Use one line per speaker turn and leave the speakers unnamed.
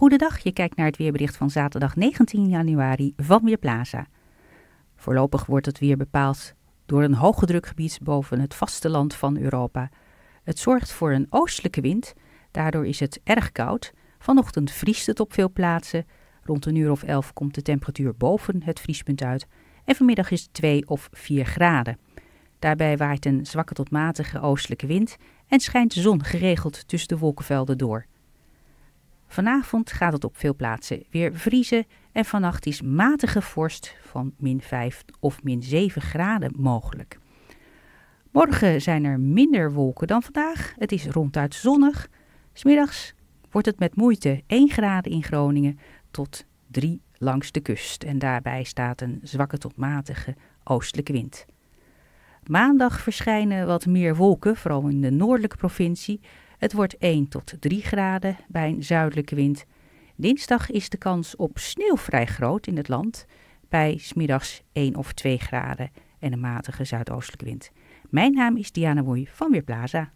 Goedendag, je kijkt naar het weerbericht van zaterdag 19 januari van Weerplaza. Voorlopig wordt het weer bepaald door een hoogdrukgebied boven het vasteland van Europa. Het zorgt voor een oostelijke wind, daardoor is het erg koud. Vanochtend vriest het op veel plaatsen. Rond een uur of elf komt de temperatuur boven het vriespunt uit. En vanmiddag is het 2 of 4 graden. Daarbij waait een zwakke tot matige oostelijke wind en schijnt de zon geregeld tussen de wolkenvelden door. Vanavond gaat het op veel plaatsen weer vriezen en vannacht is matige vorst van min 5 of min 7 graden mogelijk. Morgen zijn er minder wolken dan vandaag. Het is ronduit zonnig. Smiddags wordt het met moeite 1 graden in Groningen tot 3 langs de kust. En daarbij staat een zwakke tot matige oostelijke wind. Maandag verschijnen wat meer wolken, vooral in de noordelijke provincie. Het wordt 1 tot 3 graden bij een zuidelijke wind. Dinsdag is de kans op sneeuw vrij groot in het land, bij smiddags 1 of 2 graden en een matige zuidoostelijke wind. Mijn naam is Diana Moei van Weerplaza.